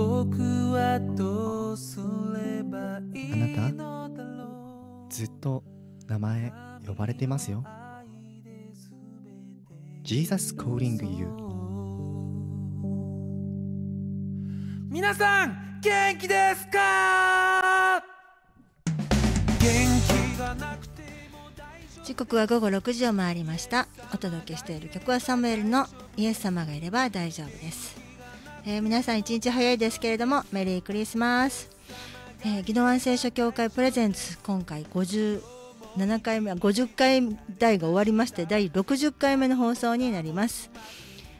僕はどうすればあなたずっと名前呼ばれてますよ Jesus calling you 皆さん元気ですか時刻は午後6時を回りましたお届けしている曲はサムエルのイエス様がいれば大丈夫ですえー、皆さん一日早いですけれどもメリークリスマス、えー、ギノワン聖書協会プレゼンツ今回57回目50回台が終わりまして第60回目の放送になります、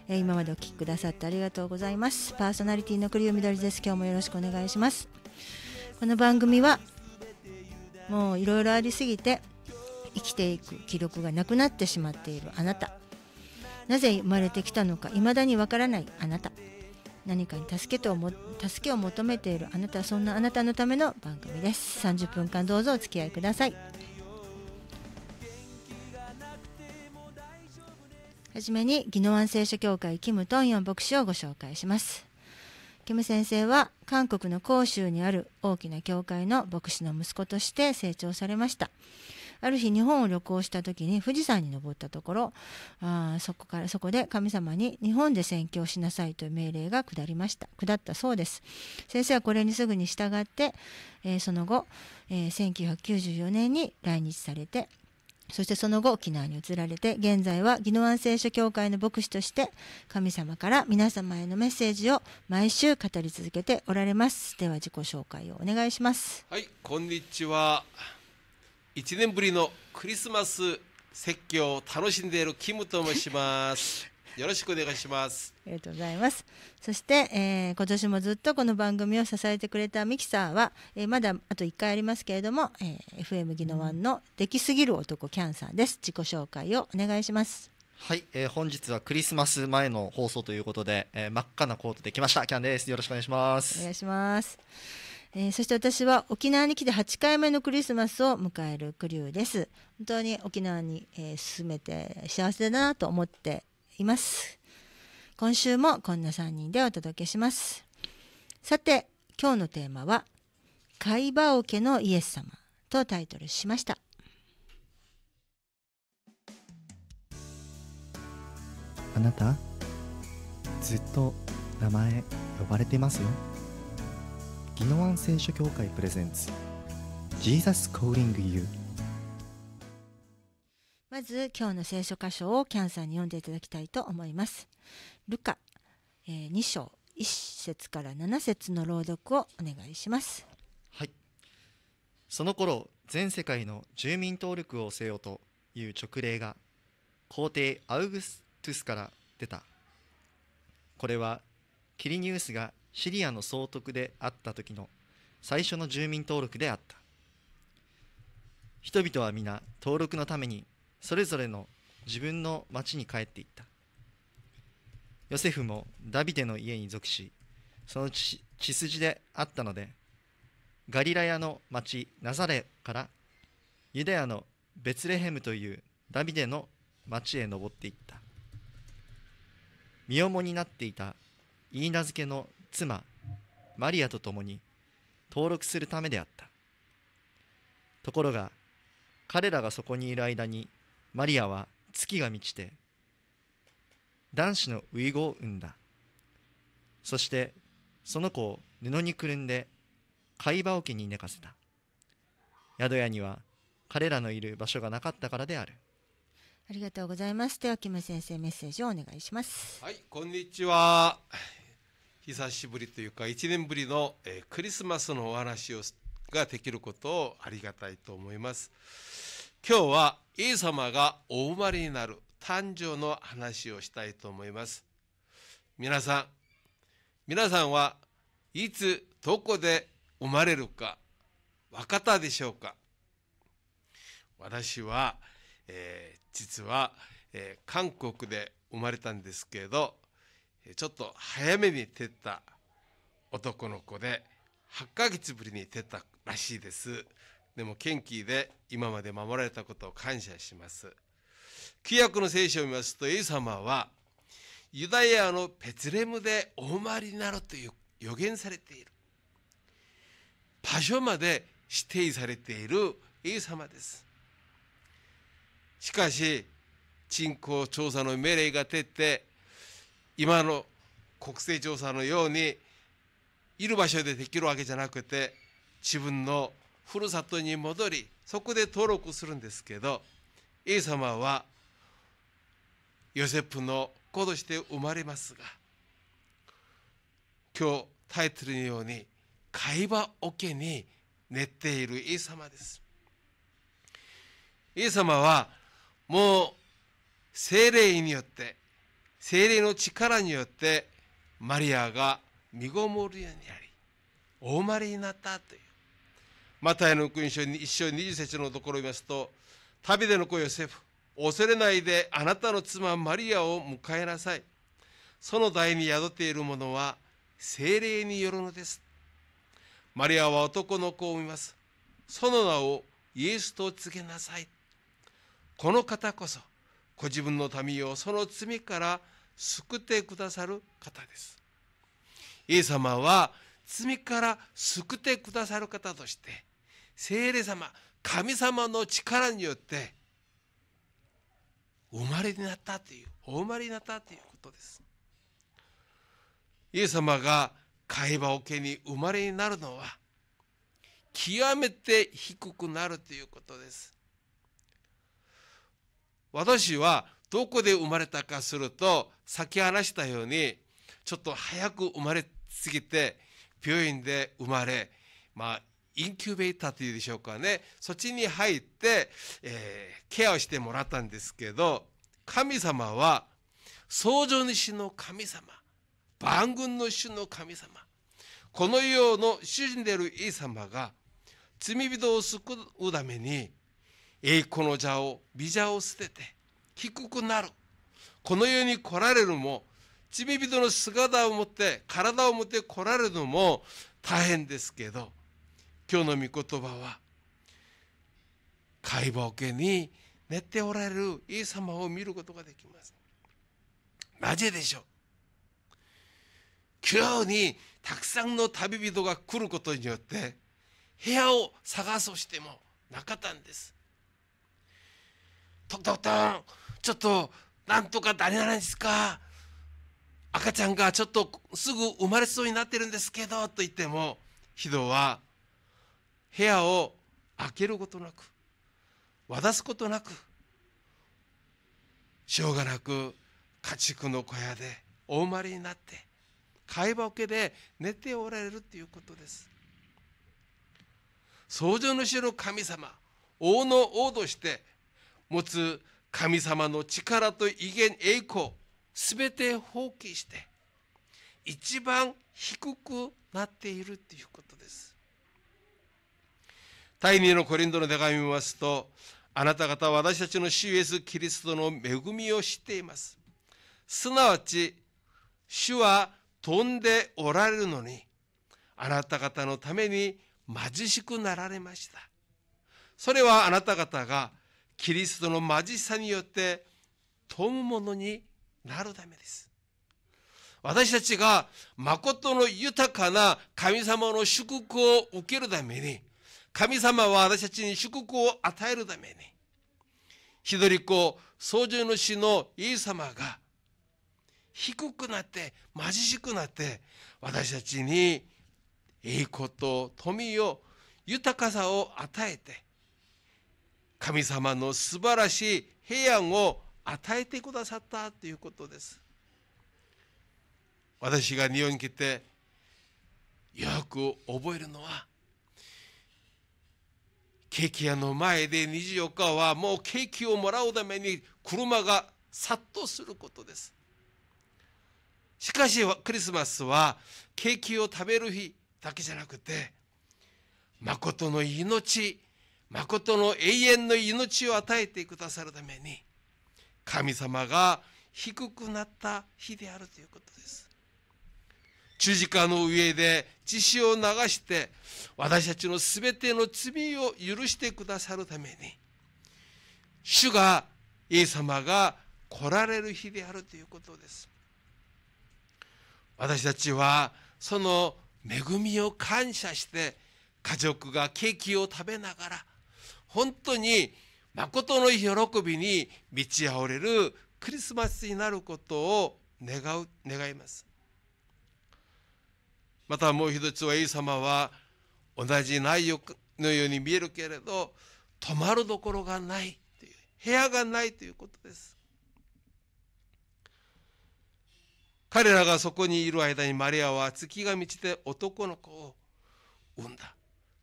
えー、今までお聴きくださってありがとうございますパーソナリティの栗尾みどりです今日もよろしくお願いしますこの番組はもういろいろありすぎて生きていく気力がなくなってしまっているあなたなぜ生まれてきたのかいまだにわからないあなた何かに助けとも助けを求めているあなたそんなあなたのための番組です30分間どうぞお付き合いくださいはじめに宜野湾聖書協会キム・トンヨン牧師をご紹介しますキム先生は韓国の広州にある大きな教会の牧師の息子として成長されましたある日日本を旅行した時に富士山に登ったところあそこからそこで神様に日本で宣教しなさいという命令が下りました下ったそうです先生はこれにすぐに従って、えー、その後、えー、1994年に来日されてそしてその後沖縄に移られて現在は宜野湾聖書協会の牧師として神様から皆様へのメッセージを毎週語り続けておられますでは自己紹介をお願いしますはいこんにちは1年ぶりのクリスマス説教を楽しんでいるキムと申します。よろしくお願いします。ありがとうございます。そして、えー、今年もずっとこの番組を支えてくれたミキサーは、えー、まだあと1回ありますけれども、えー、FM 技能1のできすぎる男キャンさんです。自己紹介をお願いします。はい、えー、本日はクリスマス前の放送ということで、えー、真っ赤なコートできました。キャンです。よろしくお願いします。お願いします。えー、そして私は沖縄に来て8回目のクリスマスを迎えるクリューです。本当に沖縄に、えー、進めて幸せだなと思っています。今週もこんな3人でお届けします。さて、今日のテーマは、海馬桶のイエス様とタイトルしました。あなた、ずっと名前呼ばれてますよ。宜野湾聖書協会プレゼンツ Jesus c a l l i n まず今日の聖書箇所をキャンさんに読んでいただきたいと思いますルカ、えー、2章1節から7節の朗読をお願いしますはいその頃全世界の住民登録をせよという勅令が皇帝アウグストゥスから出たこれはキリニュースがシリアの総督であった時の最初の住民登録であった人々は皆登録のためにそれぞれの自分の町に帰っていったヨセフもダビデの家に属しその血筋であったのでガリラヤの町ナザレからユダヤのベツレヘムというダビデの町へ登っていった身重になっていた言い名付けの妻マリアと共に登録するためであったところが彼らがそこにいる間にマリアは月が満ちて男子の遺ゴを産んだそしてその子を布にくるんで貝羽桶に寝かせた宿屋には彼らのいる場所がなかったからであるありがとうございますではキム先生メッセージをお願いしますはいこんにちは久しぶりというか1年ぶりの、えクリスマスのお話をができることをありがたいと思います。今日はイエス様がお生まれになる誕生の話をしたいと思います。皆さん、皆さんはいつどこで生まれるか分かったでしょうか私は、えー、実は、えー、韓国で生まれたんですけれどちょっと早めに出た男の子で8ヶ月ぶりに出たらしいですでも献金で今まで守られたことを感謝します旧約の聖書を見ますとエイ様はユダヤのペツレムでお生まれになるという予言されている場所まで指定されているエイ様ですしかし人口調査の命令が出て今の国勢調査のようにいる場所でできるわけじゃなくて自分のふるさとに戻りそこで登録するんですけど A 様はヨセフの子として生まれますが今日タイトルのように会話桶に寝ている A 様です。A 様はもう精霊によって精霊の力によってマリアが身ごもるようになりお生まれになったというマタイの福音書に一章二十節のところを見ますと「旅での子ヨセフ恐れないであなたの妻マリアを迎えなさい」「その代に宿っているものは精霊によるのです」「マリアは男の子を産みます」「その名をイエスと告げなさい」「この方こそご自分の民をその罪から救ってくださる方ですイエス様は罪から救ってくださる方として聖霊様神様の力によって生まれになったというお生まれになったということですイエス様が海馬桶に生まれになるのは極めて低くなるということです私はどこで生まれたかすると先話したようにちょっと早く生まれすぎて病院で生まれまあインキュベーターというでしょうかねそっちに入って、えー、ケアをしてもらったんですけど神様は創造主の神様万軍の主の神様この世の主人であるイエス様が罪人を救うために栄光の座を美座を捨てて低くなるこの世に来られるも罪人の姿を持って体を持って来られるのも大変ですけど今日の御言葉は解剖家に寝ておられるイエス様を見ることができます。なぜでしょう日にたくさんの旅人が来ることによって部屋を探そうしてもなかったんです。トントントンちょっとなんとか誰なんですか赤ちゃんがちょっとすぐ生まれそうになってるんですけどと言ってもヒドは部屋を開けることなく渡すことなくしょうがなく家畜の小屋でお生まれになって話羽けで寝ておられるということです。創造主の神様王の王として持つ神様の力と威厳栄光全て放棄して一番低くなっているということです。第2のコリントの手紙を見ますとあなた方は私たちの主イエス・キリストの恵みを知っています。すなわち主は飛んでおられるのにあなた方のために貧しくなられました。それはあなた方がキリストのまじさによって富むものになるためです。私たちが誠の豊かな神様の祝福を受けるために、神様は私たちに祝福を与えるために、ひどり子創の主のイエス様が低くなって、貧しくなって、私たちにいいこと、富を、豊かさを与えて、神様の素晴らしい平安を与えてくださったということです。私が日本に来てよく覚えるのはケーキ屋の前で24日はもうケーキをもらうために車が殺到することです。しかしクリスマスはケーキを食べる日だけじゃなくて誠の命誠の永遠の命を与えてくださるために神様が低くなった日であるということです十字架の上で血潮を流して私たちの全ての罪を許してくださるために主がイエス様が来られる日であるということです私たちはその恵みを感謝して家族がケーキを食べながら本当に誠の喜びに満ちおれるクリスマスになることを願う願いますまたもう一つはイエス様は同じ内容のように見えるけれど泊まるどころがないという部屋がないということです彼らがそこにいる間にマリアは月が満ちて男の子を産んだ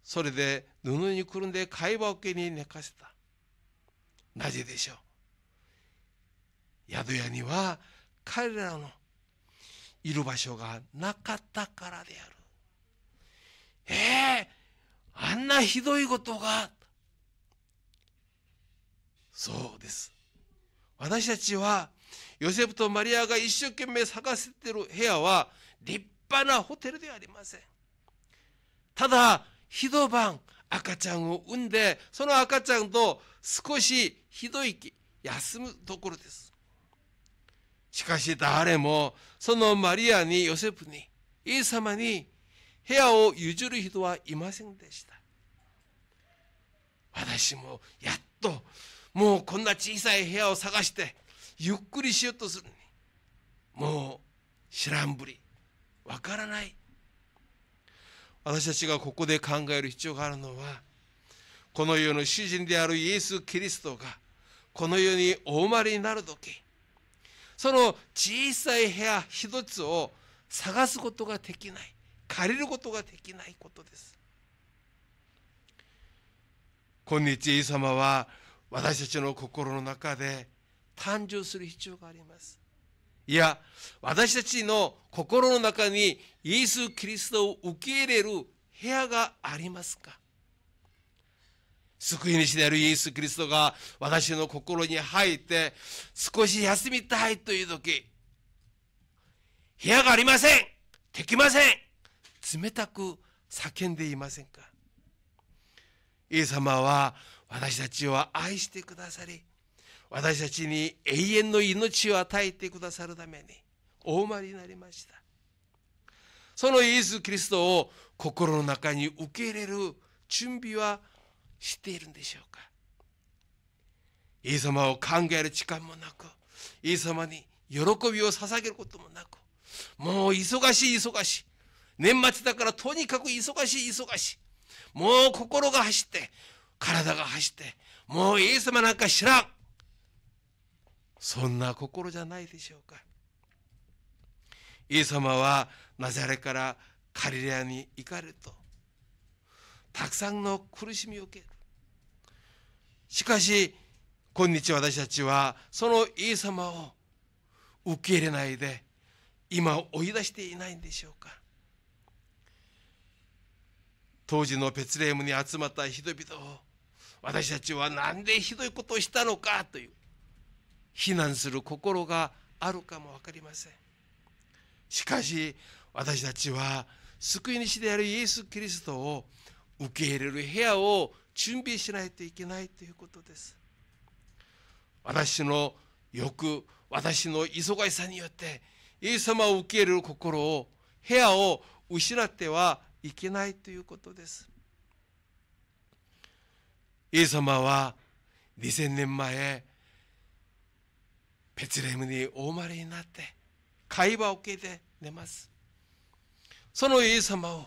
それで布にくるんで貝受桶に寝かせたなぜでしょう宿屋には彼らのいる場所がなかったからであるええー、あんなひどいことがそうです私たちはヨセフとマリアが一生懸命探せてる部屋は立派なホテルではありませんただ一晩赤ちゃんを産んでその赤ちゃんと少しひどい休むところですしかし誰もそのマリアにヨセフにイエス様に部屋を譲る人はいませんでした私もやっともうこんな小さい部屋を探してゆっくりしようとするのにもう知らんぶりわからない私たちがここで考える必要があるのはこの世の主人であるイエス・キリストがこの世にお生まれになる時その小さい部屋一つを探すことができない借りることができないことです今日イエス様は私たちの心の中で誕生する必要がありますいや私たちの心の中にイエス・キリストを受け入れる部屋がありますか救い主であるイエス・キリストが私の心に入って少し休みたいという時部屋がありませんできません冷たく叫んでいませんかイエス様は私たちを愛してくださり私たちに永遠の命を与えてくださるためにお生まれになりましたそのイエス・キリストを心の中に受け入れる準備はしているんでしょうかイエス様を考える時間もなくイエス様に喜びを捧げることもなくもう忙しい忙しい年末だからとにかく忙しい忙しいもう心が走って体が走ってもうイエス様なんか知らんそんな心じゃないでしょうかイエス様はナザレからカリレアに行かれるとたくさんの苦しみを受けるしかし今日私たちはそのイエス様を受け入れないで今追い出していないんでしょうか当時のペツレームに集まった人々を私たちは何でひどいことをしたのかという非難する心があるかも分かりませんしかし私たちは救い主であるイエス・キリストを受け入れる部屋を準備しないといけないということです私の欲私の忙しさによってイエス様を受け入れる心を部屋を失ってはいけないということですイエス様は2000年前ベツレヘムにお生まれになって会話を受けて寝ますそのイエス様を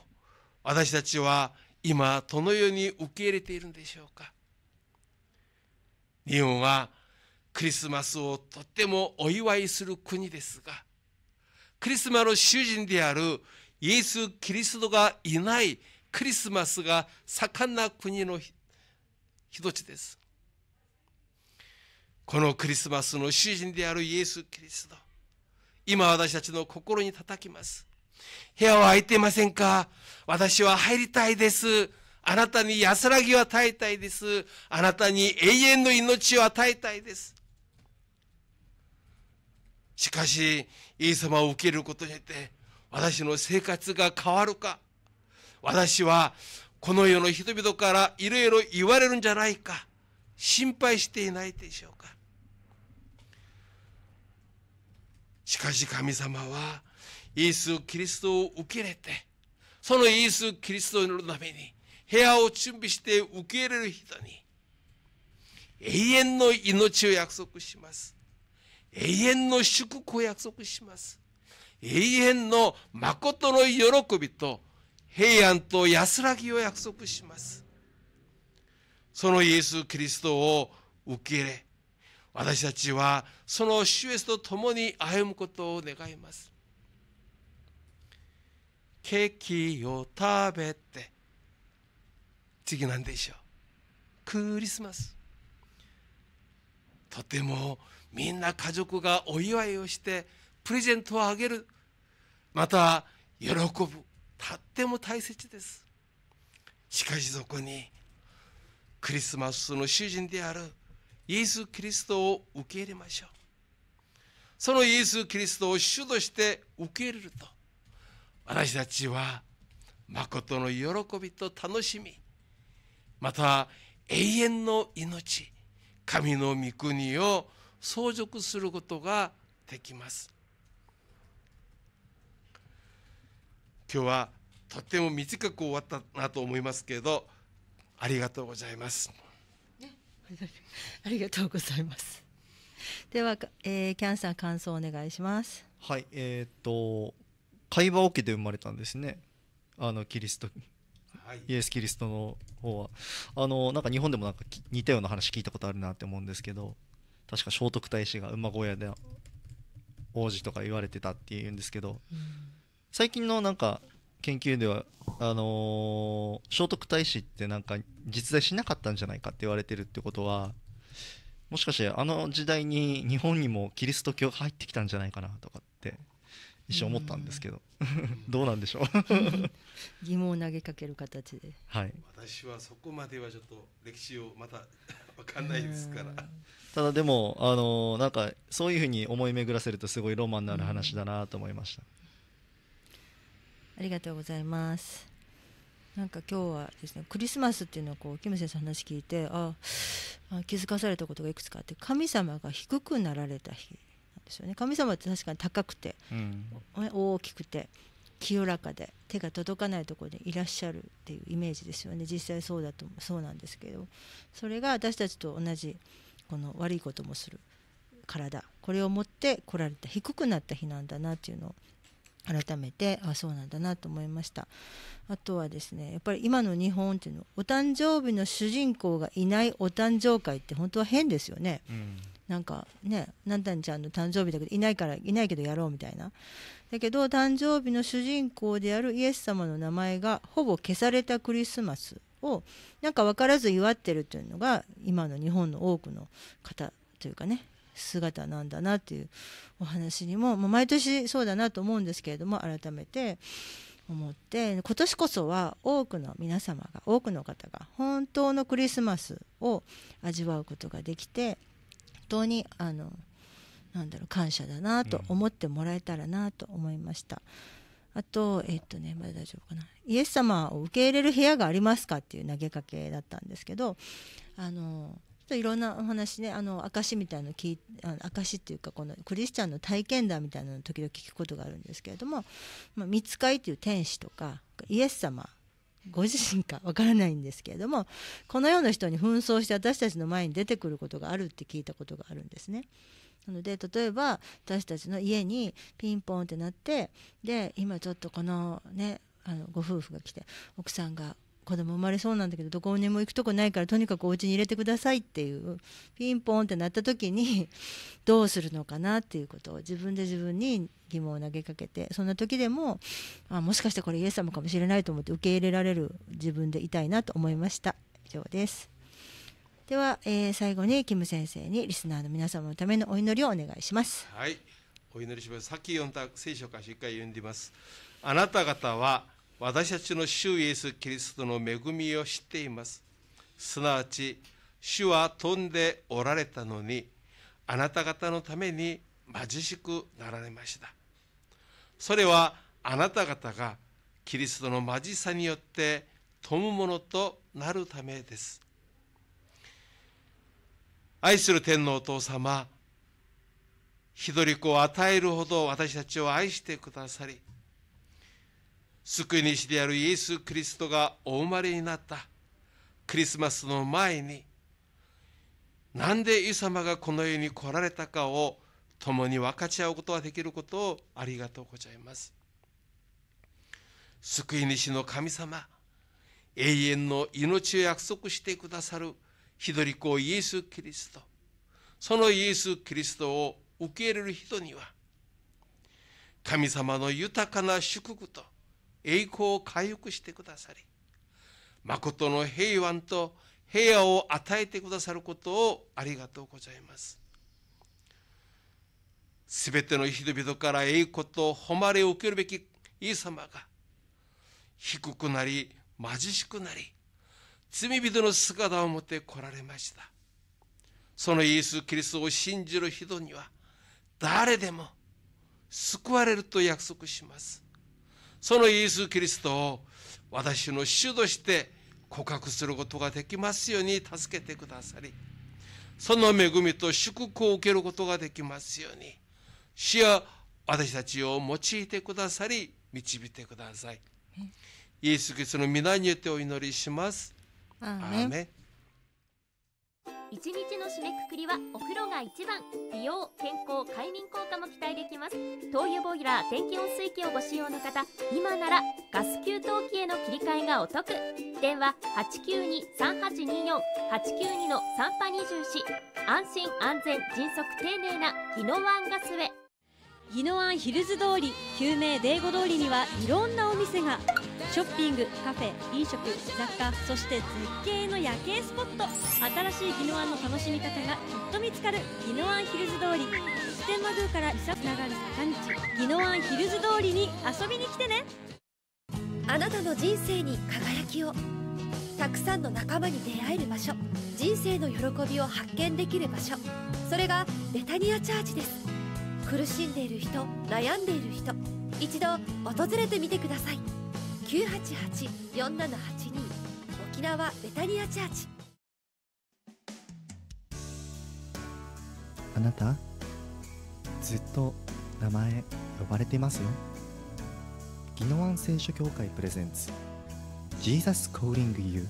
私たちは今どのように受け入れているんでしょうか日本はクリスマスをとってもお祝いする国ですがクリスマスの主人であるイエス・キリストがいないクリスマスが盛んな国の一つですこのクリスマスの主人であるイエス・キリスト。今私たちの心に叩きます。部屋は空いていませんか私は入りたいです。あなたに安らぎを与えたいです。あなたに永遠の命を与えたいです。しかし、イエス様を受けることによって、私の生活が変わるか。私は、この世の人々からいろいろ言われるんじゃないか。心配していないでしょうか。しかし神様はイエス・キリストを受け入れてそのイエス・キリストのために部屋を準備して受け入れる人に永遠の命を約束します永遠の祝福を約束します永遠の誠の喜びと平安と安らぎを約束しますそのイエス・キリストを受け入れ私たちはその主イエスと共に歩むことを願いますケーキを食べて次なんでしょうクリスマスとてもみんな家族がお祝いをしてプレゼントをあげるまた喜ぶとっても大切ですしかしそこにクリスマスの主人であるイエス・キリストを受け入れましょうそのイエス・キリストを主として受け入れると私たちはとの喜びと楽しみまた永遠の命神の御国を相続することができます今日はとても短く終わったなと思いますけどありがとうございます。ありがとうございます。では、えー、キャンさん感想お願いします。はい、えっ、と会話桶で生まれたんですね。あのキリスト、はい、イエスキリストの方はあのなんか日本でもなんか似たような話聞いたことあるなって思うんですけど、確か聖徳太子が馬小屋で王子とか言われてたっていうんですけど、うん、最近のなんか研究ではあのー聖徳太子ってなんか実在しなかったんじゃないかって言われてるってことはもしかしてあの時代に日本にもキリスト教が入ってきたんじゃないかなとかって一瞬思ったんですけどどうなんでしょう 疑問を投げかける形ではい私はそこまではちょっと歴史をまたわかんないですからただでもあのーなんかそういうふうに思い巡らせるとすごいロマンのある話だなと思いました、ありがとうございます。なんか今日はですねクリスマスっていうのをこうキム先生の話聞いてああ気づかされたことがいくつかあって神様が低くなられた日なんですよね神様って確かに高くて、うん、大きくて清らかで手が届かないところでいらっしゃるっていうイメージですよね実際そうだとそうなんですけどそれが私たちと同じこの悪いこともする体これを持って来られた低くなった日なんだなっていうのを改めてあそうなんだなと思いましたあとはですねやっぱり今の日本っていうのお誕生日の主人公がいないお誕生会って本当は変ですよね、うん、なんかね何たんちゃんの誕生日だけどいないからいないけどやろうみたいなだけど誕生日の主人公であるイエス様の名前がほぼ消されたクリスマスをなんか分からず祝ってるというのが今の日本の多くの方というかね姿なんだなっていうお話にも、ま毎年そうだなと思うんですけれども改めて思って今年こそは多くの皆様が多くの方が本当のクリスマスを味わうことができて本当にあのなんだろう感謝だなと思ってもらえたらなと思いました。うん、あと、えっとね、まだ大丈夫かな。イエス様を受け入れる部屋がありますかっていう投げかけだったんですけど、あの、といろんなお話ねあの証みたいの聞いあの証っていうかこのクリスチャンの体験談みたいなのを時々聞くことがあるんですけれども、まあ、見つかりという天使とかイエス様ご自身かわからないんですけれどもこのような人に紛争して私たちの前に出てくることがあるって聞いたことがあるんですね。なので例えば私たちの家にピンポンってなってで今ちょっとこのねあのご夫婦が来て奥さんが子供生まれそうなんだけどどこにも行くとこないからとにかくお家に入れてくださいっていうピンポンってなった時に どうするのかなっていうことを自分で自分に疑問を投げかけてそんな時でもあもしかしてこれイエス様かもしれないと思って受け入れられる自分でいたいなと思いました以上ですでは、えー、最後にキム先生にリスナーの皆様のためのお祈りをお願いしますはいお祈りしますさっき読んだ聖書からしっかり読んでますあなた方は私たちの主イエス・キリストの恵みを知っています。すなわち、主は飛んでおられたのに、あなた方のために貧しくなられました。それはあなた方がキリストの貧しさによって富むものとなるためです。愛する天皇お父様、一人子を与えるほど私たちを愛してくださり、救い主であるイエス・キリストがお生まれになったクリスマスの前になんでイエス様がこの世に来られたかを共に分かち合うことができることをありがとうございます救い主の神様永遠の命を約束してくださる一人子イエス・キリストそのイエス・キリストを受け入れる人には神様の豊かな祝福と栄光を回復してくださり誠の平和と平和を与えてくださることをありがとうございます。すべての人々から栄光と誉れを受けるべきイエス様が低くなり貧しくなり罪人の姿を持って来られました。そのイエス・キリストを信じる人には誰でも救われると約束します。そのイエス・キリストを私の主として告白することができますように助けてくださり、その恵みと祝福を受けることができますように、主や私たちを用いてくださり、導いてください。イエス・キリストの皆によってお祈りします。アーメ一日の締めくくりはお風呂が一番美容健康快眠効果も期待できます灯油ボイラー電気温水器をご使用の方今ならガス給湯器への切り替えがお得電話892-3824-892-3824安心安全迅速丁寧なギノワンガスウェ宜野湾ヒルズ通り救命デーゴ通りにはいろんなお店がショッピングカフェ飲食雑貨そして絶景の夜景スポット新しい宜野湾の楽しみ方がきっと見つかる宜野湾ヒルズ通り普天満宮から伊佐つながる坂道宜野湾ヒルズ通りに遊びに来てねあなたの人生に輝きをたくさんの仲間に出会える場所人生の喜びを発見できる場所それがベタニアチャージです苦しんでいる人悩んでいる人一度訪れてみてください988-4782沖縄ベタニアチャーチあなたずっと名前呼ばれてますよ宜野湾聖書協会プレゼンツジーザス・コーリング・ユー」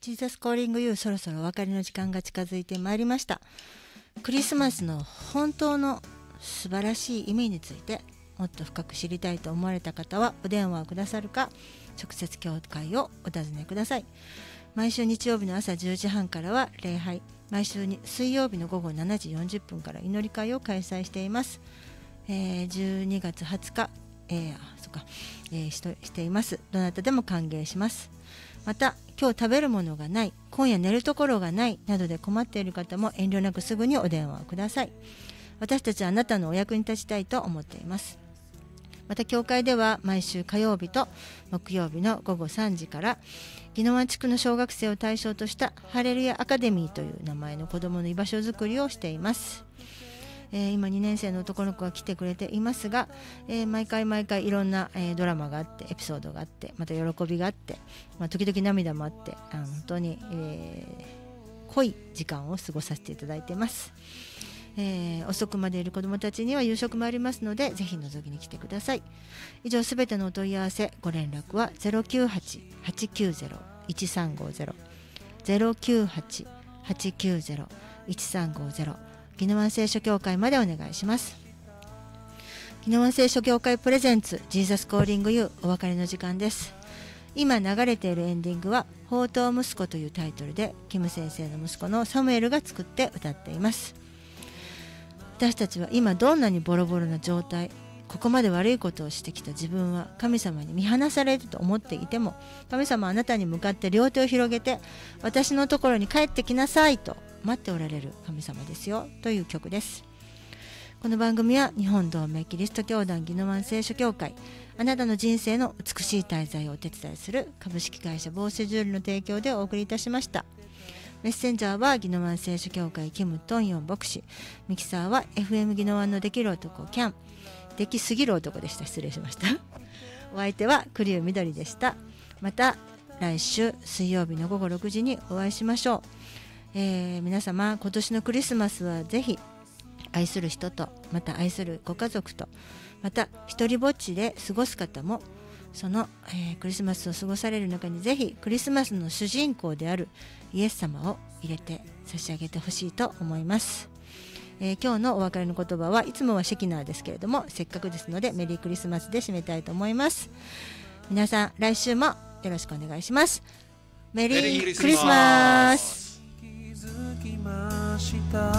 ジーザスコーリングユーそろそろお別れの時間が近づいてまいりましたクリスマスの本当の素晴らしい意味についてもっと深く知りたいと思われた方はお電話をくださるか直接教会をお尋ねください毎週日曜日の朝10時半からは礼拝毎週に水曜日の午後7時40分から祈り会を開催しています、えー、12月20日、えー、そっか、えー、ししていますどなたでも歓迎しますまた今日食べるものがない今夜寝るところがないなどで困っている方も遠慮なくすぐにお電話をください私たちはあなたのお役に立ちたいと思っていますまた教会では毎週火曜日と木曜日の午後3時から宜野湾地区の小学生を対象としたハレルヤアカデミーという名前の子どもの居場所づくりをしていますえー、今2年生の男の子が来てくれていますが、えー、毎回毎回いろんな、えー、ドラマがあってエピソードがあってまた喜びがあって、まあ、時々涙もあってあ本当に、えー、濃い時間を過ごさせていただいてます。えー、遅くまでいる子どもたちには夕食もありますのでぜひ覗きに来てください以上すべてのお問い合わせご連絡は098-890-1350 098-890-1350宜野湾聖書協会までお願いします宜野湾聖書協会プレゼンツジーザスコーリングユーお別れの時間です今流れているエンディングは「宝刀息子」というタイトルでキム先生の息子のサムエルが作って歌っています私たちは今どんなにボロボロな状態ここまで悪いことをしてきた自分は神様に見放されると思っていても神様あなたに向かって両手を広げて私のところに帰ってきなさいと待っておられる神様ですよという曲ですこの番組は日本同盟キリスト教団宜野湾聖書教会あなたの人生の美しい滞在をお手伝いする株式会社ボーセジュールの提供でお送りいたしましたメッセンジャーは宜野湾聖書教会キム・トンヨン牧師ミキサーは FM 宜野湾のできる男キャンできすぎる男でした失礼しましたお相手は栗生みどりでしたまた来週水曜日の午後6時にお会いしましょうえー、皆様今年のクリスマスはぜひ愛する人とまた愛するご家族とまた一りぼっちで過ごす方もその、えー、クリスマスを過ごされる中にぜひクリスマスの主人公であるイエス様を入れて差し上げてほしいと思います、えー、今日のお別れの言葉はいつもはシェキナーですけれどもせっかくですのでメリークリスマスで締めたいと思います皆さん来週もよろしくお願いしますメリークリスマスました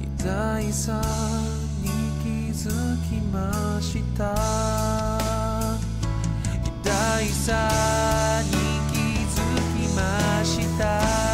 偉大さに気づきました痛いさに気づきました